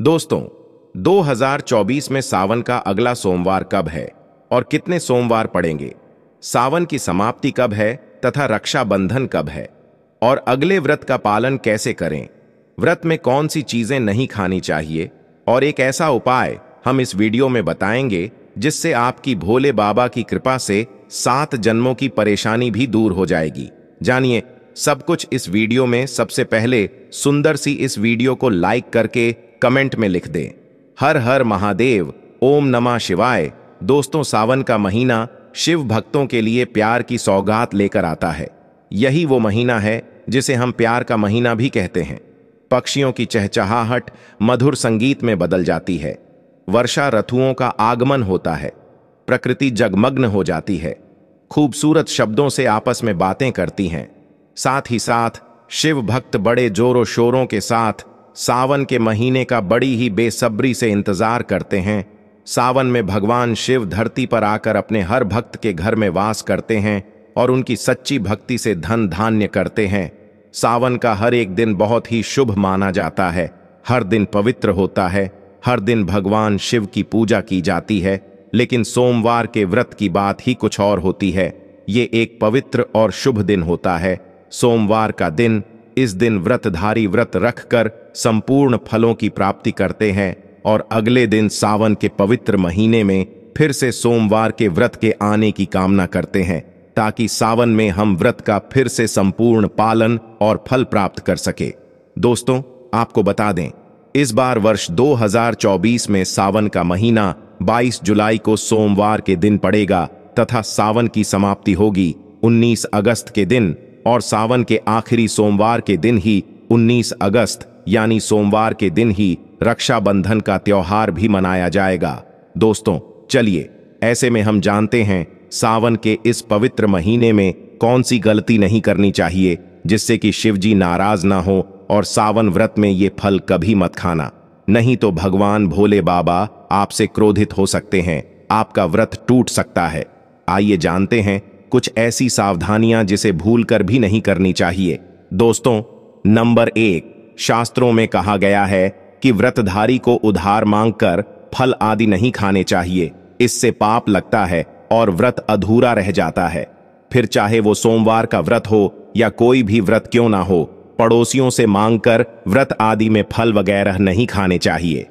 दोस्तों 2024 में सावन का अगला सोमवार कब है और कितने सोमवार पड़ेंगे सावन की समाप्ति कब है तथा रक्षाबंधन कब है और अगले व्रत का पालन कैसे करें व्रत में कौन सी चीजें नहीं खानी चाहिए और एक ऐसा उपाय हम इस वीडियो में बताएंगे जिससे आपकी भोले बाबा की कृपा से सात जन्मों की परेशानी भी दूर हो जाएगी जानिए सब कुछ इस वीडियो में सबसे पहले सुंदर सी इस वीडियो को लाइक करके कमेंट में लिख दें हर हर महादेव ओम नमः शिवाय दोस्तों सावन का महीना शिव भक्तों के लिए प्यार की सौगात लेकर आता है यही वो महीना है जिसे हम प्यार का महीना भी कहते हैं पक्षियों की चहचहाहट मधुर संगीत में बदल जाती है वर्षा रथुओं का आगमन होता है प्रकृति जगमग्न हो जाती है खूबसूरत शब्दों से आपस में बातें करती हैं साथ ही साथ शिव भक्त बड़े जोरों शोरों के साथ सावन के महीने का बड़ी ही बेसब्री से इंतजार करते हैं सावन में भगवान शिव धरती पर आकर अपने हर भक्त के घर में वास करते हैं और उनकी सच्ची भक्ति से धन धान्य करते हैं सावन का हर एक दिन बहुत ही शुभ माना जाता है हर दिन पवित्र होता है हर दिन भगवान शिव की पूजा की जाती है लेकिन सोमवार के व्रत की बात ही कुछ और होती है ये एक पवित्र और शुभ दिन होता है सोमवार का दिन इस दिन व्रतधारी व्रत रखकर संपूर्ण फलों की प्राप्ति करते हैं और अगले दिन सावन के पवित्र महीने में फिर से सोमवार के व्रत के आने की कामना करते हैं ताकि सावन में हम व्रत का फिर से संपूर्ण पालन और फल प्राप्त कर सके दोस्तों आपको बता दें इस बार वर्ष 2024 में सावन का महीना 22 जुलाई को सोमवार के दिन पड़ेगा तथा सावन की समाप्ति होगी 19 अगस्त के दिन और सावन के आखिरी सोमवार के दिन ही 19 अगस्त यानी सोमवार के दिन ही रक्षाबंधन का त्योहार भी मनाया जाएगा दोस्तों चलिए ऐसे में हम जानते हैं सावन के इस पवित्र महीने में कौन सी गलती नहीं करनी चाहिए जिससे कि शिवजी नाराज ना हो और सावन व्रत में ये फल कभी मत खाना नहीं तो भगवान भोले बाबा आपसे क्रोधित हो सकते हैं आपका व्रत टूट सकता है आइए जानते हैं कुछ ऐसी सावधानियां जिसे भूलकर भी नहीं करनी चाहिए दोस्तों नंबर एक शास्त्रों में कहा गया है कि व्रतधारी को उधार मांगकर फल आदि नहीं खाने चाहिए इससे पाप लगता है और व्रत अधूरा रह जाता है फिर चाहे वो सोमवार का व्रत हो या कोई भी व्रत क्यों ना हो पड़ोसियों से मांगकर व्रत आदि में फल वगैरह नहीं खाने चाहिए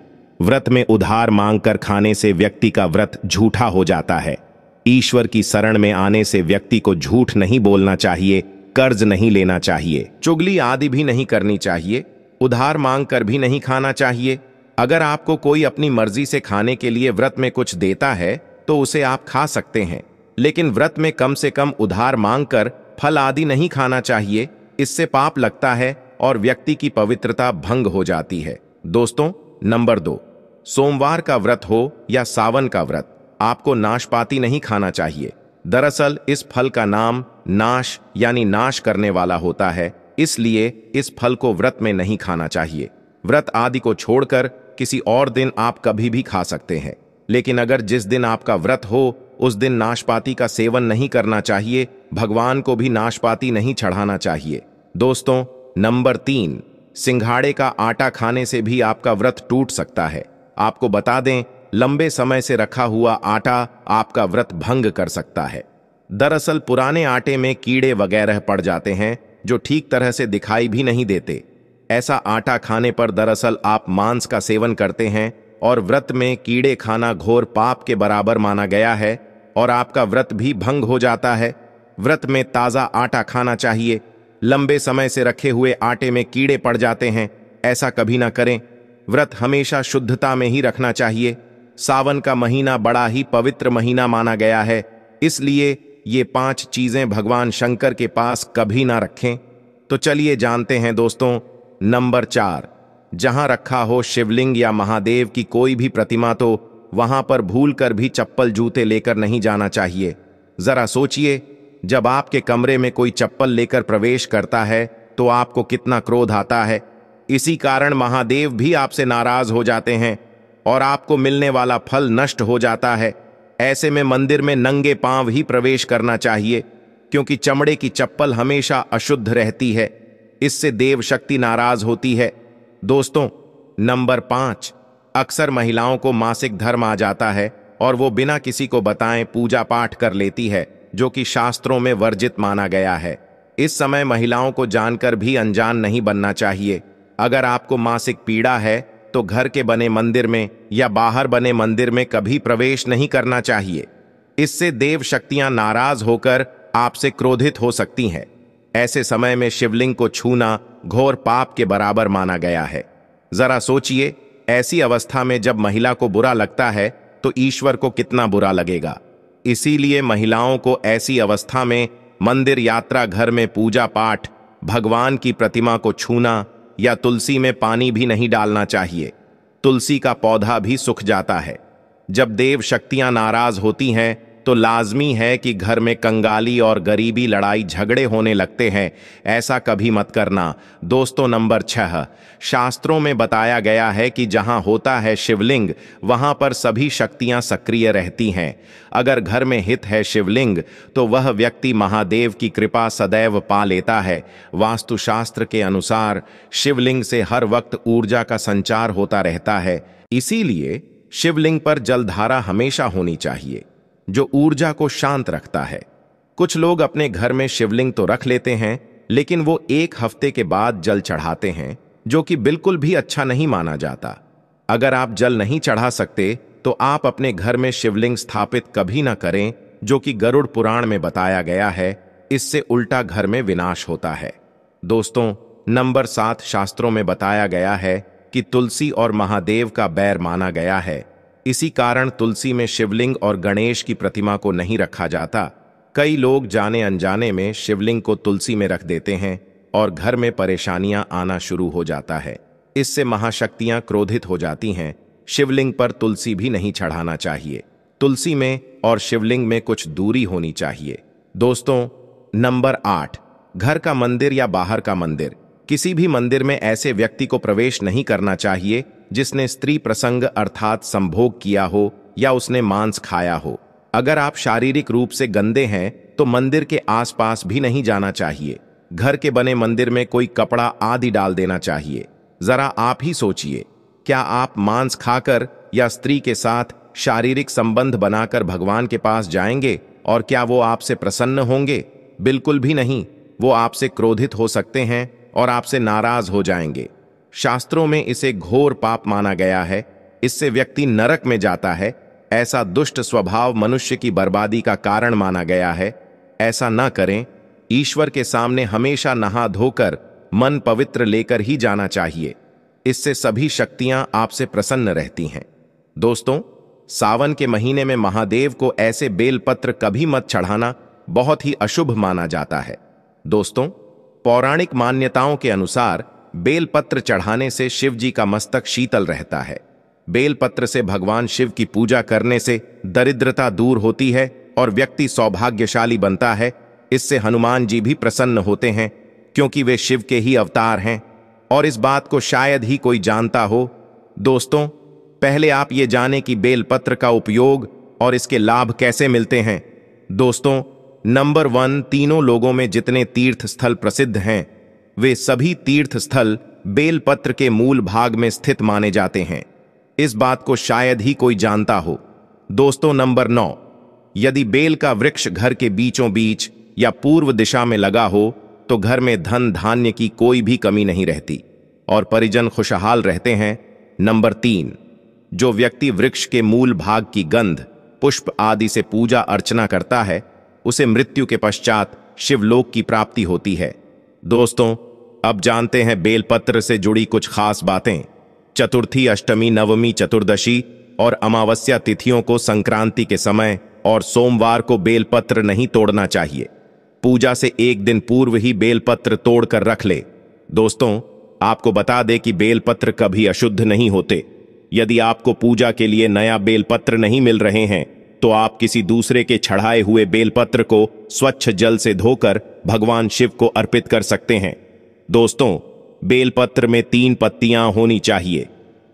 व्रत में उधार मांगकर खाने से व्यक्ति का व्रत झूठा हो जाता है ईश्वर की शरण में आने से व्यक्ति को झूठ नहीं बोलना चाहिए कर्ज नहीं लेना चाहिए चुगली आदि भी नहीं करनी चाहिए उधार मांग कर भी नहीं खाना चाहिए अगर आपको कोई अपनी मर्जी से खाने के लिए व्रत में कुछ देता है तो उसे आप खा सकते हैं लेकिन व्रत में कम से कम उधार मांग कर फल आदि नहीं खाना चाहिए इससे पाप लगता है और व्यक्ति की पवित्रता भंग हो जाती है दोस्तों नंबर दो सोमवार का व्रत हो या सावन का व्रत आपको नाशपाती नहीं खाना चाहिए दरअसल इस फल का नाम नाश यानी नाश करने वाला होता है इसलिए इस फल को व्रत में नहीं खाना चाहिए व्रत आदि को छोड़कर किसी और दिन आप कभी भी खा सकते हैं लेकिन अगर जिस दिन आपका व्रत हो उस दिन नाशपाती का सेवन नहीं करना चाहिए भगवान को भी नाशपाती नहीं चढ़ाना चाहिए दोस्तों नंबर तीन सिंघाड़े का आटा खाने से भी आपका व्रत टूट सकता है आपको बता दें लंबे समय से रखा हुआ आटा आपका व्रत भंग कर सकता है दरअसल पुराने आटे में कीड़े वगैरह पड़ जाते हैं जो ठीक तरह से दिखाई भी नहीं देते ऐसा आटा खाने पर दरअसल आप मांस का सेवन करते हैं और व्रत में कीड़े खाना घोर पाप के बराबर माना गया है और आपका व्रत भी भंग हो जाता है व्रत में ताज़ा आटा खाना चाहिए लंबे समय से रखे हुए आटे में कीड़े पड़ जाते हैं ऐसा कभी ना करें व्रत हमेशा शुद्धता में ही रखना चाहिए सावन का महीना बड़ा ही पवित्र महीना माना गया है इसलिए ये पांच चीजें भगवान शंकर के पास कभी ना रखें तो चलिए जानते हैं दोस्तों नंबर चार जहां रखा हो शिवलिंग या महादेव की कोई भी प्रतिमा तो वहां पर भूल कर भी चप्पल जूते लेकर नहीं जाना चाहिए जरा सोचिए जब आपके कमरे में कोई चप्पल लेकर प्रवेश करता है तो आपको कितना क्रोध आता है इसी कारण महादेव भी आपसे नाराज हो जाते हैं और आपको मिलने वाला फल नष्ट हो जाता है ऐसे में मंदिर में नंगे पांव ही प्रवेश करना चाहिए क्योंकि चमड़े की चप्पल हमेशा अशुद्ध रहती है इससे देव शक्ति नाराज होती है दोस्तों नंबर पांच अक्सर महिलाओं को मासिक धर्म आ जाता है और वो बिना किसी को बताएं पूजा पाठ कर लेती है जो कि शास्त्रों में वर्जित माना गया है इस समय महिलाओं को जानकर भी अनजान नहीं बनना चाहिए अगर आपको मासिक पीड़ा है तो घर के बने मंदिर में या बाहर बने मंदिर में कभी प्रवेश नहीं करना चाहिए इससे देव शक्तियां नाराज होकर आपसे क्रोधित हो सकती हैं ऐसे समय में शिवलिंग को छूना घोर पाप के बराबर माना गया है जरा सोचिए ऐसी अवस्था में जब महिला को बुरा लगता है तो ईश्वर को कितना बुरा लगेगा इसीलिए महिलाओं को ऐसी अवस्था में मंदिर यात्रा घर में पूजा पाठ भगवान की प्रतिमा को छूना या तुलसी में पानी भी नहीं डालना चाहिए तुलसी का पौधा भी सूख जाता है जब देव शक्तियां नाराज होती हैं तो लाजमी है कि घर में कंगाली और गरीबी लड़ाई झगड़े होने लगते हैं ऐसा कभी मत करना दोस्तों नंबर छह शास्त्रों में बताया गया है कि जहां होता है शिवलिंग वहां पर सभी शक्तियां सक्रिय रहती हैं अगर घर में हित है शिवलिंग तो वह व्यक्ति महादेव की कृपा सदैव पा लेता है वास्तुशास्त्र के अनुसार शिवलिंग से हर वक्त ऊर्जा का संचार होता रहता है इसीलिए शिवलिंग पर जलधारा हमेशा होनी चाहिए जो ऊर्जा को शांत रखता है कुछ लोग अपने घर में शिवलिंग तो रख लेते हैं लेकिन वो एक हफ्ते के बाद जल चढ़ाते हैं जो कि बिल्कुल भी अच्छा नहीं माना जाता अगर आप जल नहीं चढ़ा सकते तो आप अपने घर में शिवलिंग स्थापित कभी ना करें जो कि गरुड़ पुराण में बताया गया है इससे उल्टा घर में विनाश होता है दोस्तों नंबर सात शास्त्रों में बताया गया है कि तुलसी और महादेव का बैर माना गया है इसी कारण तुलसी में शिवलिंग और गणेश की प्रतिमा को नहीं रखा जाता कई लोग जाने अनजाने में शिवलिंग को तुलसी में रख देते हैं और घर में परेशानियां आना शुरू हो जाता है इससे महाशक्तियां क्रोधित हो जाती हैं शिवलिंग पर तुलसी भी नहीं चढ़ाना चाहिए तुलसी में और शिवलिंग में कुछ दूरी होनी चाहिए दोस्तों नंबर आठ घर का मंदिर या बाहर का मंदिर किसी भी मंदिर में ऐसे व्यक्ति को प्रवेश नहीं करना चाहिए जिसने स्त्री प्रसंग अर्थात संभोग किया हो या उसने मांस खाया हो अगर आप शारीरिक रूप से गंदे हैं तो मंदिर के आसपास भी नहीं जाना चाहिए घर के बने मंदिर में कोई कपड़ा आदि डाल देना चाहिए जरा आप ही सोचिए क्या आप मांस खाकर या स्त्री के साथ शारीरिक संबंध बनाकर भगवान के पास जाएंगे और क्या वो आपसे प्रसन्न होंगे बिल्कुल भी नहीं वो आपसे क्रोधित हो सकते हैं और आपसे नाराज हो जाएंगे शास्त्रों में इसे घोर पाप माना गया है इससे व्यक्ति नरक में जाता है ऐसा दुष्ट स्वभाव मनुष्य की बर्बादी का कारण माना गया है ऐसा ना करें ईश्वर के सामने हमेशा नहा धोकर मन पवित्र लेकर ही जाना चाहिए इससे सभी शक्तियां आपसे प्रसन्न रहती हैं दोस्तों सावन के महीने में महादेव को ऐसे बेलपत्र कभी मत चढ़ाना बहुत ही अशुभ माना जाता है दोस्तों पौराणिक मान्यताओं के अनुसार बेलपत्र चढ़ाने से शिव जी का मस्तक शीतल रहता है बेलपत्र से भगवान शिव की पूजा करने से दरिद्रता दूर होती है और व्यक्ति सौभाग्यशाली बनता है इससे हनुमान जी भी प्रसन्न होते हैं क्योंकि वे शिव के ही अवतार हैं और इस बात को शायद ही कोई जानता हो दोस्तों पहले आप ये जाने कि बेलपत्र का उपयोग और इसके लाभ कैसे मिलते हैं दोस्तों नंबर वन तीनों लोगों में जितने तीर्थ स्थल प्रसिद्ध हैं वे सभी तीर्थ स्थल बेलपत्र के मूल भाग में स्थित माने जाते हैं इस बात को शायद ही कोई जानता हो दोस्तों नंबर नौ यदि बेल का वृक्ष घर के बीचों बीच या पूर्व दिशा में लगा हो तो घर में धन धान्य की कोई भी कमी नहीं रहती और परिजन खुशहाल रहते हैं नंबर तीन जो व्यक्ति वृक्ष के मूल भाग की गंध पुष्प आदि से पूजा अर्चना करता है उसे मृत्यु के पश्चात शिवलोक की प्राप्ति होती है दोस्तों अब जानते हैं बेलपत्र से जुड़ी कुछ खास बातें चतुर्थी अष्टमी नवमी चतुर्दशी और अमावस्या तिथियों को संक्रांति के समय और सोमवार को बेलपत्र नहीं तोड़ना चाहिए पूजा से एक दिन पूर्व ही बेलपत्र तोड़कर रख ले दोस्तों आपको बता दे कि बेलपत्र कभी अशुद्ध नहीं होते यदि आपको पूजा के लिए नया बेलपत्र नहीं मिल रहे हैं तो आप किसी दूसरे के चढ़ाए हुए बेलपत्र को स्वच्छ जल से धोकर भगवान शिव को अर्पित कर सकते हैं दोस्तों बेलपत्र में तीन पत्तियां होनी चाहिए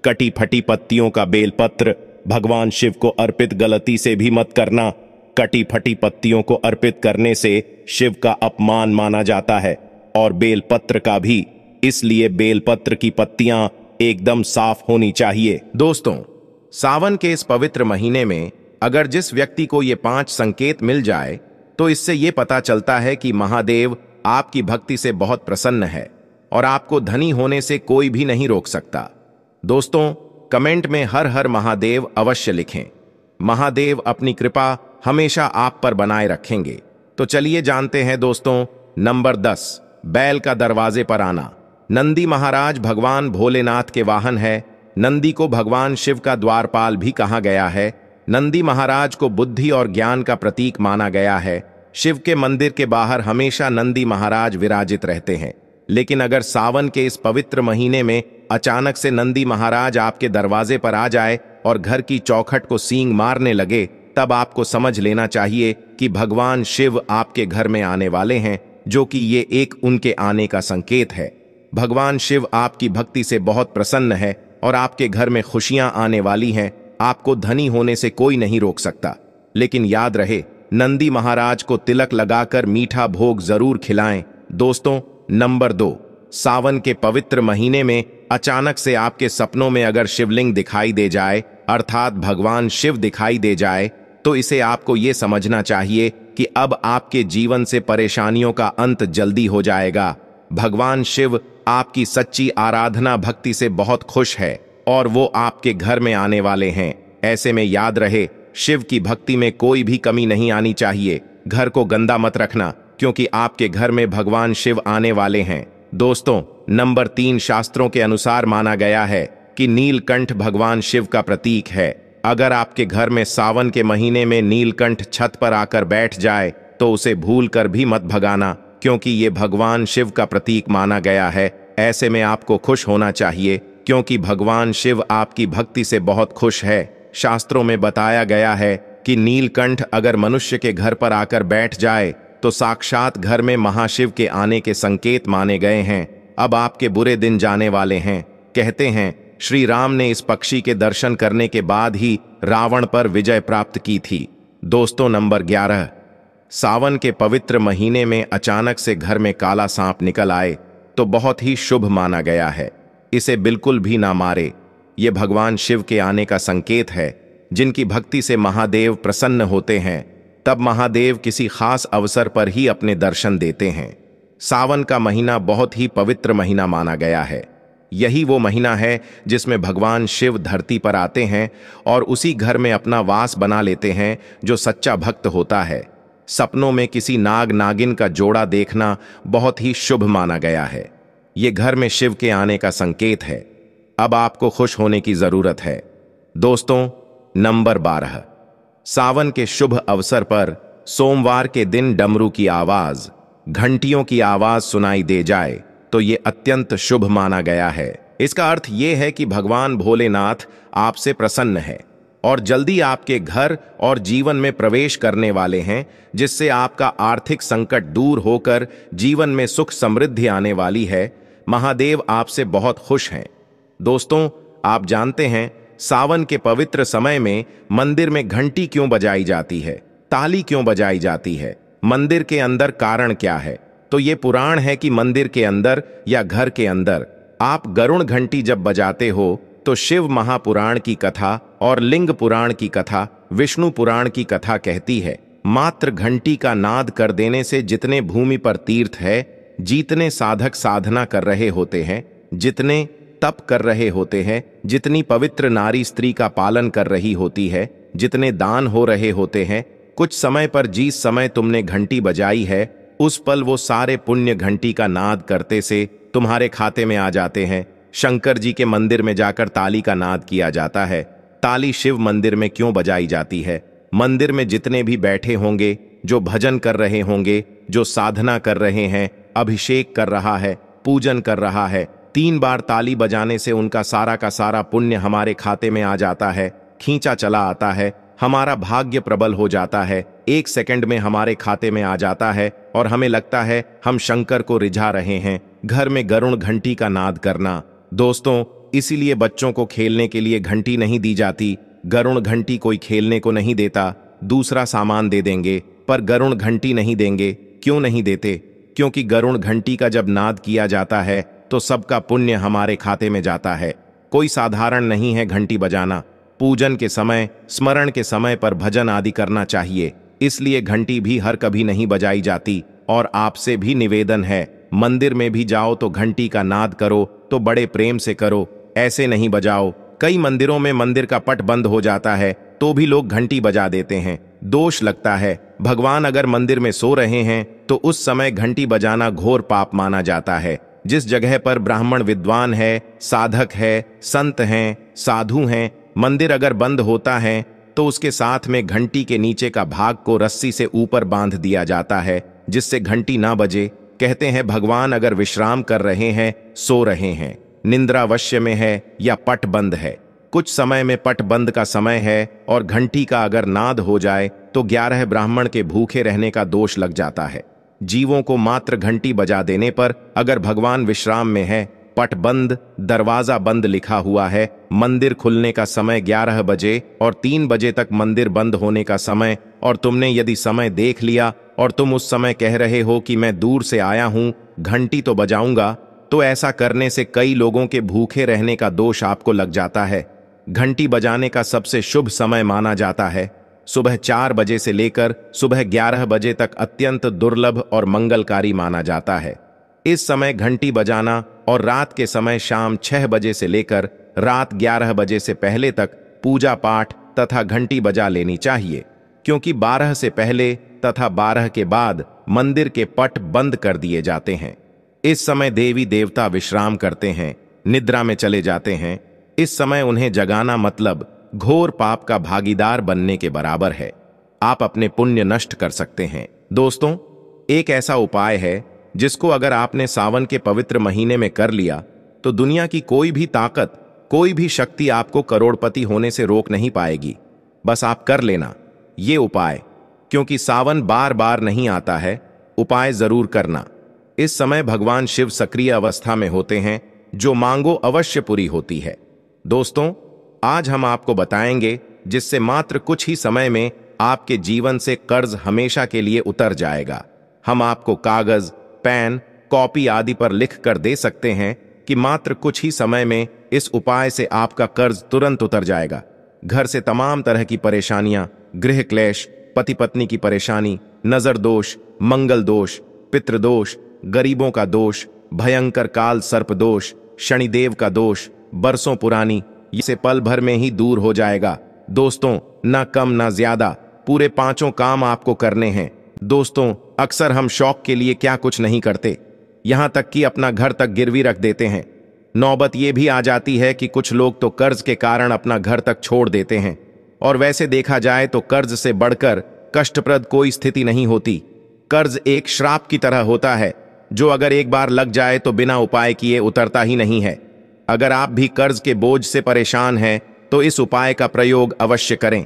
कटी फटी पत्तियों का बेलपत्र भगवान शिव को अर्पित गलती से भी मत करना कटी फटी पत्तियों को अर्पित करने से शिव का अपमान माना जाता है और बेलपत्र का भी इसलिए बेलपत्र की पत्तियां एकदम साफ होनी चाहिए दोस्तों सावन के इस पवित्र महीने में अगर जिस व्यक्ति को ये पांच संकेत मिल जाए तो इससे ये पता चलता है कि महादेव आपकी भक्ति से बहुत प्रसन्न है और आपको धनी होने से कोई भी नहीं रोक सकता दोस्तों कमेंट में हर हर महादेव अवश्य लिखें महादेव अपनी कृपा हमेशा आप पर बनाए रखेंगे तो चलिए जानते हैं दोस्तों नंबर दस बैल का दरवाजे पर आना नंदी महाराज भगवान भोलेनाथ के वाहन है नंदी को भगवान शिव का द्वारपाल भी कहा गया है नंदी महाराज को बुद्धि और ज्ञान का प्रतीक माना गया है शिव के मंदिर के बाहर हमेशा नंदी महाराज विराजित रहते हैं लेकिन अगर सावन के इस पवित्र महीने में अचानक से नंदी महाराज आपके दरवाजे पर आ जाए और घर की चौखट को सींग मारने लगे तब आपको समझ लेना चाहिए कि भगवान शिव आपके घर में आने वाले हैं जो कि ये एक उनके आने का संकेत है भगवान शिव आपकी भक्ति से बहुत प्रसन्न है और आपके घर में खुशियां आने वाली हैं आपको धनी होने से कोई नहीं रोक सकता लेकिन याद रहे नंदी महाराज को तिलक लगाकर मीठा भोग जरूर खिलाएं दोस्तों नंबर दो सावन के पवित्र महीने में अचानक से आपके सपनों में अगर शिवलिंग दिखाई दे जाए अर्थात भगवान शिव दिखाई दे जाए तो इसे आपको ये समझना चाहिए कि अब आपके जीवन से परेशानियों का अंत जल्दी हो जाएगा भगवान शिव आपकी सच्ची आराधना भक्ति से बहुत खुश है और वो आपके घर में आने वाले हैं ऐसे में याद रहे शिव की भक्ति में कोई भी कमी नहीं आनी चाहिए घर को गंदा मत रखना क्योंकि आपके घर में भगवान शिव आने वाले हैं दोस्तों नंबर तीन शास्त्रों के अनुसार माना गया है कि नीलकंठ भगवान शिव का प्रतीक है अगर आपके घर में सावन के महीने में नीलकंठ छत पर आकर बैठ जाए तो उसे भूल कर भी मत भगाना क्योंकि ये भगवान शिव का प्रतीक माना गया है ऐसे में आपको खुश होना चाहिए क्योंकि भगवान शिव आपकी भक्ति से बहुत खुश है शास्त्रों में बताया गया है कि नीलकंठ अगर मनुष्य के घर पर आकर बैठ जाए तो साक्षात घर में महाशिव के आने के संकेत माने गए हैं अब आपके बुरे दिन जाने वाले हैं कहते हैं श्री राम ने इस पक्षी के दर्शन करने के बाद ही रावण पर विजय प्राप्त की थी दोस्तों नंबर ग्यारह सावन के पवित्र महीने में अचानक से घर में काला सांप निकल आए तो बहुत ही शुभ माना गया है इसे बिल्कुल भी ना मारे ये भगवान शिव के आने का संकेत है जिनकी भक्ति से महादेव प्रसन्न होते हैं तब महादेव किसी खास अवसर पर ही अपने दर्शन देते हैं सावन का महीना बहुत ही पवित्र महीना माना गया है यही वो महीना है जिसमें भगवान शिव धरती पर आते हैं और उसी घर में अपना वास बना लेते हैं जो सच्चा भक्त होता है सपनों में किसी नाग नागिन का जोड़ा देखना बहुत ही शुभ माना गया है ये घर में शिव के आने का संकेत है अब आपको खुश होने की जरूरत है दोस्तों नंबर बारह सावन के शुभ अवसर पर सोमवार के दिन डमरू की आवाज घंटियों की आवाज सुनाई दे जाए तो ये अत्यंत शुभ माना गया है इसका अर्थ ये है कि भगवान भोलेनाथ आपसे प्रसन्न है और जल्दी आपके घर और जीवन में प्रवेश करने वाले हैं जिससे आपका आर्थिक संकट दूर होकर जीवन में सुख समृद्धि आने वाली है महादेव आपसे बहुत खुश हैं दोस्तों आप जानते हैं सावन के पवित्र समय में मंदिर में घंटी क्यों बजाई जाती है ताली क्यों बजाई जाती है मंदिर के अंदर कारण क्या है तो ये पुराण है कि मंदिर के अंदर या घर के अंदर आप गरुण घंटी जब बजाते हो तो शिव महापुराण की कथा और लिंग पुराण की कथा विष्णु पुराण की कथा कहती है मात्र घंटी का नाद कर देने से जितने भूमि पर तीर्थ है जितने साधक साधना कर रहे होते हैं जितने तप कर रहे होते हैं जितनी पवित्र नारी स्त्री का पालन कर रही होती है जितने दान हो रहे होते हैं कुछ समय पर जिस समय तुमने घंटी बजाई है उस पल वो सारे पुण्य घंटी का नाद करते से तुम्हारे खाते में आ जाते हैं शंकर जी के मंदिर में जाकर ताली का नाद किया जाता है ताली शिव मंदिर में क्यों बजाई जाती है मंदिर में जितने भी बैठे होंगे जो भजन कर रहे होंगे जो साधना कर रहे हैं अभिषेक कर रहा है पूजन कर रहा है तीन बार ताली बजाने से उनका सारा का सारा पुण्य हमारे खाते में आ जाता है खींचा चला आता है हमारा भाग्य प्रबल हो जाता है एक सेकंड में हमारे खाते में आ जाता है और हमें लगता है हम शंकर को रिझा रहे हैं घर में गरुण घंटी का नाद करना दोस्तों इसीलिए बच्चों को खेलने के लिए घंटी नहीं दी जाती गरुण घंटी कोई खेलने को नहीं देता दूसरा सामान दे देंगे पर गरुण घंटी नहीं देंगे क्यों नहीं देते क्योंकि गरुण घंटी का जब नाद किया जाता है तो सबका पुण्य हमारे खाते में जाता है कोई साधारण नहीं है घंटी बजाना पूजन के समय स्मरण के समय पर भजन आदि करना चाहिए इसलिए घंटी भी हर कभी नहीं बजाई जाती और आपसे भी निवेदन है मंदिर में भी जाओ तो घंटी का नाद करो तो बड़े प्रेम से करो ऐसे नहीं बजाओ कई मंदिरों में मंदिर का पट बंद हो जाता है तो भी लोग घंटी बजा देते हैं दोष लगता है भगवान अगर मंदिर में सो रहे हैं तो उस समय घंटी बजाना घोर पाप माना जाता है जिस जगह पर ब्राह्मण विद्वान है साधक है संत हैं साधु हैं मंदिर अगर बंद होता है तो उसके साथ में घंटी के नीचे का भाग को रस्सी से ऊपर बांध दिया जाता है जिससे घंटी ना बजे कहते हैं भगवान अगर विश्राम कर रहे हैं सो रहे हैं निंद्रावश्य में है या पट बंद है कुछ समय में पट बंद का समय है और घंटी का अगर नाद हो जाए तो ग्यारह ब्राह्मण के भूखे रहने का दोष लग जाता है जीवों को मात्र घंटी बजा देने पर अगर भगवान विश्राम में है पट बंद दरवाजा बंद लिखा हुआ है मंदिर खुलने का समय 11 बजे और 3 बजे तक मंदिर बंद होने का समय और तुमने यदि समय देख लिया और तुम उस समय कह रहे हो कि मैं दूर से आया हूं घंटी तो बजाऊंगा तो ऐसा करने से कई लोगों के भूखे रहने का दोष आपको लग जाता है घंटी बजाने का सबसे शुभ समय माना जाता है सुबह चार बजे से लेकर सुबह ग्यारह बजे तक अत्यंत दुर्लभ और मंगलकारी माना जाता है इस समय घंटी बजाना और रात के समय शाम छह बजे से लेकर रात ग्यारह बजे से पहले तक पूजा पाठ तथा घंटी बजा लेनी चाहिए क्योंकि बारह से पहले तथा बारह के बाद मंदिर के पट बंद कर दिए जाते हैं इस समय देवी देवता विश्राम करते हैं निद्रा में चले जाते हैं इस समय उन्हें जगाना मतलब घोर पाप का भागीदार बनने के बराबर है आप अपने पुण्य नष्ट कर सकते हैं दोस्तों एक ऐसा उपाय है जिसको अगर आपने सावन के पवित्र महीने में कर लिया तो दुनिया की कोई भी ताकत कोई भी शक्ति आपको करोड़पति होने से रोक नहीं पाएगी बस आप कर लेना ये उपाय क्योंकि सावन बार बार नहीं आता है उपाय जरूर करना इस समय भगवान शिव सक्रिय अवस्था में होते हैं जो मांगो अवश्य पूरी होती है दोस्तों आज हम आपको बताएंगे जिससे मात्र कुछ ही समय में आपके जीवन से कर्ज हमेशा के लिए उतर जाएगा हम आपको कागज पेन कॉपी आदि पर लिख कर दे सकते हैं कि मात्र कुछ ही समय में इस उपाय से आपका कर्ज तुरंत उतर जाएगा घर से तमाम तरह की परेशानियां गृह क्लेश पति पत्नी की परेशानी नजर दोष मंगल दोष पितृदोष गरीबों का दोष भयंकर काल सर्प दोष शनिदेव का दोष बरसों पुरानी इसे पल भर में ही दूर हो जाएगा दोस्तों ना कम ना ज्यादा पूरे पांचों काम आपको करने हैं दोस्तों अक्सर हम शौक के लिए क्या कुछ नहीं करते यहां तक कि अपना घर तक गिरवी रख देते हैं नौबत ये भी आ जाती है कि कुछ लोग तो कर्ज के कारण अपना घर तक छोड़ देते हैं और वैसे देखा जाए तो कर्ज से बढ़कर कष्टप्रद कोई स्थिति नहीं होती कर्ज एक श्राप की तरह होता है जो अगर एक बार लग जाए तो बिना उपाय किए उतरता ही नहीं है अगर आप भी कर्ज के बोझ से परेशान हैं तो इस उपाय का प्रयोग अवश्य करें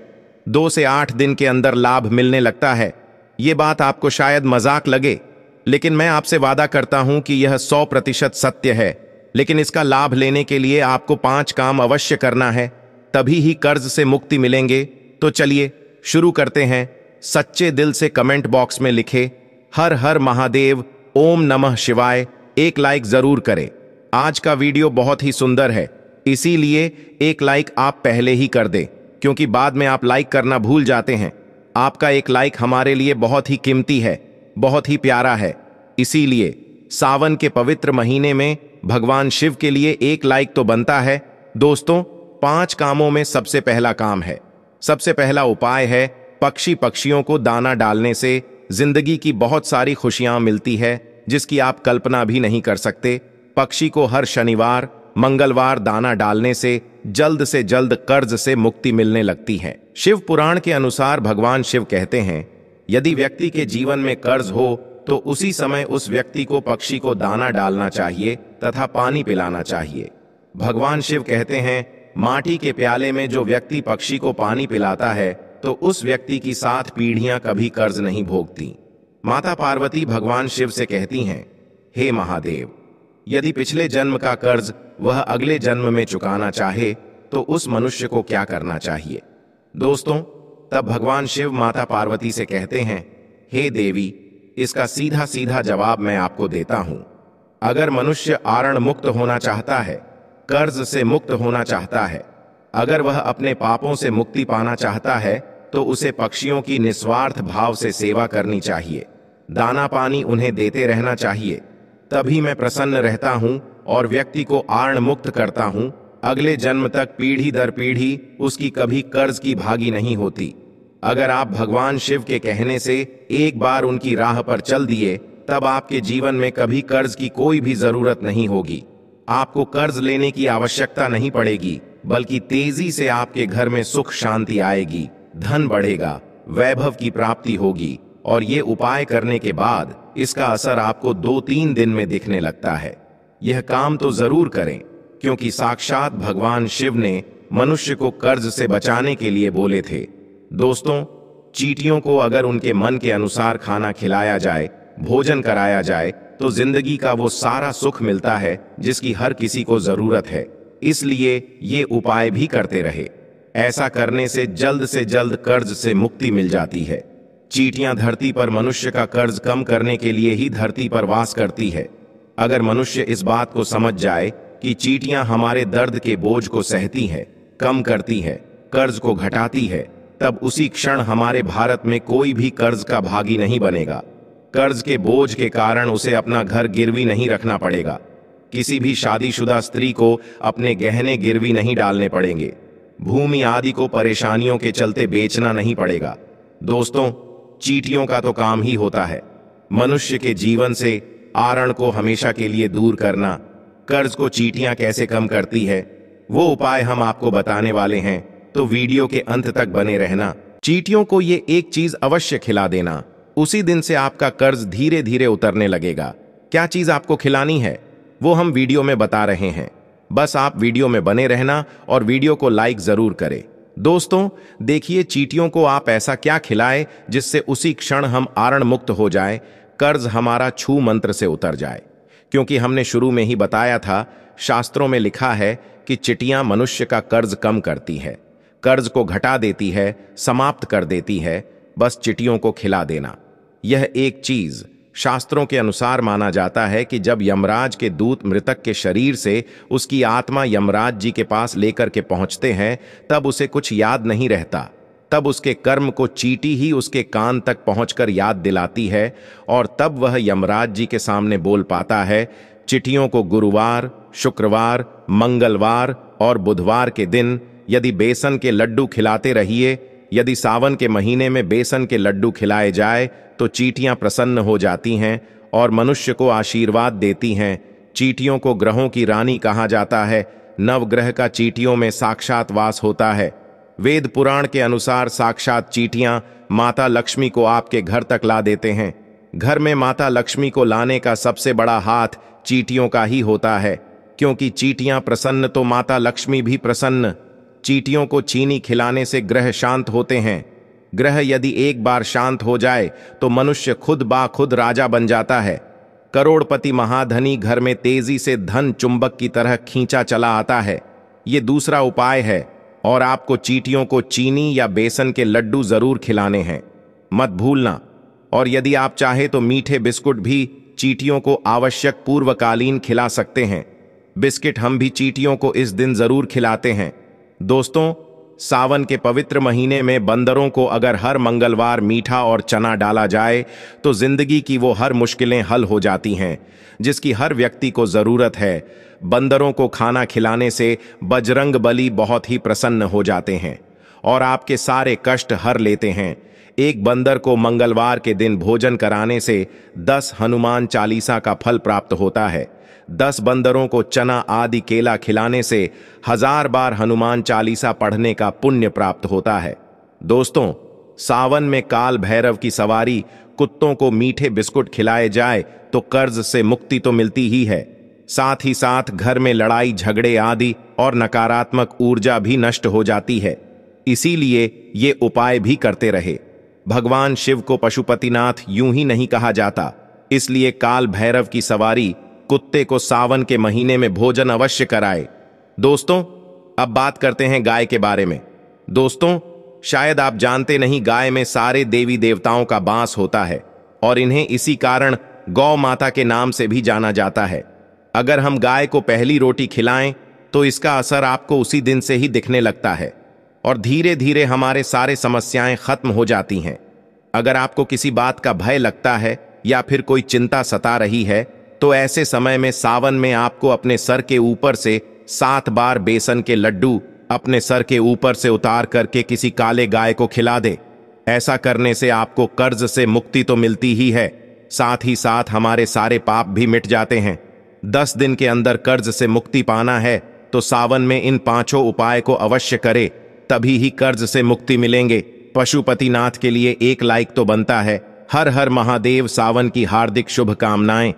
दो से आठ दिन के अंदर लाभ मिलने लगता है ये बात आपको शायद मजाक लगे लेकिन मैं आपसे वादा करता हूं कि यह सौ प्रतिशत सत्य है लेकिन इसका लाभ लेने के लिए आपको पांच काम अवश्य करना है तभी ही कर्ज से मुक्ति मिलेंगे तो चलिए शुरू करते हैं सच्चे दिल से कमेंट बॉक्स में लिखे हर हर महादेव ओम नमः शिवाय एक लाइक जरूर करें आज का वीडियो बहुत ही सुंदर है इसीलिए एक लाइक आप पहले ही कर दें क्योंकि बाद में आप लाइक करना भूल जाते हैं आपका एक लाइक हमारे लिए बहुत ही कीमती है बहुत ही प्यारा है इसीलिए सावन के पवित्र महीने में भगवान शिव के लिए एक लाइक तो बनता है दोस्तों पांच कामों में सबसे पहला काम है सबसे पहला उपाय है पक्षी पक्षियों को दाना डालने से जिंदगी की बहुत सारी खुशियां मिलती है जिसकी आप कल्पना भी नहीं कर सकते पक्षी को हर शनिवार मंगलवार दाना डालने से जल्द से जल्द कर्ज से मुक्ति मिलने लगती है शिव पुराण के अनुसार भगवान शिव कहते हैं यदि व्यक्ति के जीवन में कर्ज हो तो उसी समय उस व्यक्ति को पक्षी को दाना डालना चाहिए तथा पानी पिलाना चाहिए भगवान शिव कहते हैं माटी के प्याले में जो व्यक्ति पक्षी को पानी पिलाता है तो उस व्यक्ति की सात पीढ़ियां कभी कर्ज नहीं भोगती माता पार्वती भगवान शिव से कहती हैं हे महादेव यदि पिछले जन्म का कर्ज वह अगले जन्म में चुकाना चाहे तो उस मनुष्य को क्या करना चाहिए दोस्तों तब भगवान शिव माता पार्वती से कहते हैं हे देवी इसका सीधा सीधा जवाब मैं आपको देता हूं अगर मनुष्य आरण मुक्त होना चाहता है कर्ज से मुक्त होना चाहता है अगर वह अपने पापों से मुक्ति पाना चाहता है तो उसे पक्षियों की निस्वार्थ भाव से सेवा करनी चाहिए दाना पानी उन्हें देते रहना चाहिए तभी मैं प्रसन्न रहता हूँ और व्यक्ति को आर्ण मुक्त करता हूँ अगले जन्म तक पीढ़ी दर पीढ़ी उसकी कभी कर्ज की भागी नहीं होती अगर आप भगवान शिव के कहने से एक बार उनकी राह पर चल दिए तब आपके जीवन में कभी कर्ज की कोई भी जरूरत नहीं होगी आपको कर्ज लेने की आवश्यकता नहीं पड़ेगी बल्कि तेजी से आपके घर में सुख शांति आएगी धन बढ़ेगा वैभव की प्राप्ति होगी और ये उपाय करने के बाद इसका असर आपको दो तीन दिन में दिखने लगता है यह काम तो जरूर करें क्योंकि साक्षात भगवान शिव ने मनुष्य को कर्ज से बचाने के लिए बोले थे दोस्तों चीटियों को अगर उनके मन के अनुसार खाना खिलाया जाए भोजन कराया जाए तो जिंदगी का वो सारा सुख मिलता है जिसकी हर किसी को जरूरत है इसलिए ये उपाय भी करते रहे ऐसा करने से जल्द से जल्द कर्ज से मुक्ति मिल जाती है चीटियां धरती पर मनुष्य का कर्ज कम करने के लिए ही धरती पर वास करती है अगर मनुष्य इस बात को समझ जाए कि चीटियां हमारे दर्द के बोझ को सहती हैं कम करती हैं कर्ज को घटाती है तब उसी क्षण हमारे भारत में कोई भी कर्ज का भागी नहीं बनेगा कर्ज के बोझ के कारण उसे अपना घर गिरवी नहीं रखना पड़ेगा किसी भी शादीशुदा स्त्री को अपने गहने गिरवी नहीं डालने पड़ेंगे भूमि आदि को परेशानियों के चलते बेचना नहीं पड़ेगा दोस्तों चीटियों का तो काम ही होता है मनुष्य के जीवन से आरण को हमेशा के लिए दूर करना कर्ज को चीटियां कैसे कम करती है वो उपाय हम आपको बताने वाले हैं तो वीडियो के अंत तक बने रहना चीटियों को ये एक चीज अवश्य खिला देना उसी दिन से आपका कर्ज धीरे धीरे उतरने लगेगा क्या चीज आपको खिलानी है वो हम वीडियो में बता रहे हैं बस आप वीडियो में बने रहना और वीडियो को लाइक जरूर करें दोस्तों देखिए चीटियों को आप ऐसा क्या खिलाए जिससे उसी क्षण हम आरण मुक्त हो जाए कर्ज हमारा छू मंत्र से उतर जाए क्योंकि हमने शुरू में ही बताया था शास्त्रों में लिखा है कि चिटियां मनुष्य का कर्ज कम करती है कर्ज को घटा देती है समाप्त कर देती है बस चिटियों को खिला देना यह एक चीज शास्त्रों के अनुसार माना जाता है कि जब यमराज के दूत मृतक के शरीर से उसकी आत्मा यमराज जी के पास लेकर के पहुंचते हैं तब उसे कुछ याद नहीं रहता तब उसके कर्म को चीटी ही उसके कान तक पहुंचकर याद दिलाती है और तब वह यमराज जी के सामने बोल पाता है चिटियों को गुरुवार शुक्रवार मंगलवार और बुधवार के दिन यदि बेसन के लड्डू खिलाते रहिए यदि सावन के महीने में बेसन के लड्डू खिलाए जाए तो चीटियां प्रसन्न हो जाती हैं और मनुष्य को आशीर्वाद देती हैं चीटियों को ग्रहों की रानी कहा जाता है नवग्रह का चीटियों में साक्षात वास होता है वेद पुराण के अनुसार साक्षात चीटियां माता लक्ष्मी को आपके घर तक ला देते हैं घर में माता लक्ष्मी को लाने का सबसे बड़ा हाथ चीटियों का ही होता है क्योंकि चीटियां प्रसन्न तो माता लक्ष्मी भी प्रसन्न चीटियों को चीनी खिलाने से ग्रह शांत होते हैं ग्रह यदि एक बार शांत हो जाए तो मनुष्य खुद बा खुद राजा बन जाता है करोड़पति महाधनी घर में तेजी से धन चुंबक की तरह खींचा चला आता है ये दूसरा उपाय है और आपको चीटियों को चीनी या बेसन के लड्डू जरूर खिलाने हैं मत भूलना और यदि आप चाहे तो मीठे बिस्कुट भी चीटियों को आवश्यक पूर्वकालीन खिला सकते हैं बिस्किट हम भी चीटियों को इस दिन जरूर खिलाते हैं दोस्तों सावन के पवित्र महीने में बंदरों को अगर हर मंगलवार मीठा और चना डाला जाए तो जिंदगी की वो हर मुश्किलें हल हो जाती हैं जिसकी हर व्यक्ति को ज़रूरत है बंदरों को खाना खिलाने से बजरंग बली बहुत ही प्रसन्न हो जाते हैं और आपके सारे कष्ट हर लेते हैं एक बंदर को मंगलवार के दिन भोजन कराने से दस हनुमान चालीसा का फल प्राप्त होता है दस बंदरों को चना आदि केला खिलाने से हजार बार हनुमान चालीसा पढ़ने का पुण्य प्राप्त होता है दोस्तों सावन में काल भैरव की सवारी कुत्तों को मीठे बिस्कुट खिलाए जाए तो कर्ज से मुक्ति तो मिलती ही है साथ ही साथ घर में लड़ाई झगड़े आदि और नकारात्मक ऊर्जा भी नष्ट हो जाती है इसीलिए ये उपाय भी करते रहे भगवान शिव को पशुपतिनाथ यूं ही नहीं कहा जाता इसलिए काल भैरव की सवारी कुत्ते को सावन के महीने में भोजन अवश्य कराए दोस्तों अब बात करते हैं गाय के बारे में दोस्तों शायद आप जानते नहीं गाय में सारे देवी देवताओं का बांस होता है और इन्हें इसी कारण गौ माता के नाम से भी जाना जाता है अगर हम गाय को पहली रोटी खिलाएं तो इसका असर आपको उसी दिन से ही दिखने लगता है और धीरे धीरे हमारे सारे समस्याएं खत्म हो जाती हैं अगर आपको किसी बात का भय लगता है या फिर कोई चिंता सता रही है तो ऐसे समय में सावन में आपको अपने सर के ऊपर से सात बार बेसन के लड्डू अपने सर के ऊपर से उतार करके किसी काले गाय को खिला दे ऐसा करने से आपको कर्ज से मुक्ति तो मिलती ही है साथ ही साथ हमारे सारे पाप भी मिट जाते हैं दस दिन के अंदर कर्ज से मुक्ति पाना है तो सावन में इन पांचों उपाय को अवश्य करें तभी ही कर्ज से मुक्ति मिलेंगे पशुपतिनाथ के लिए एक लाइक तो बनता है हर हर महादेव सावन की हार्दिक शुभकामनाएं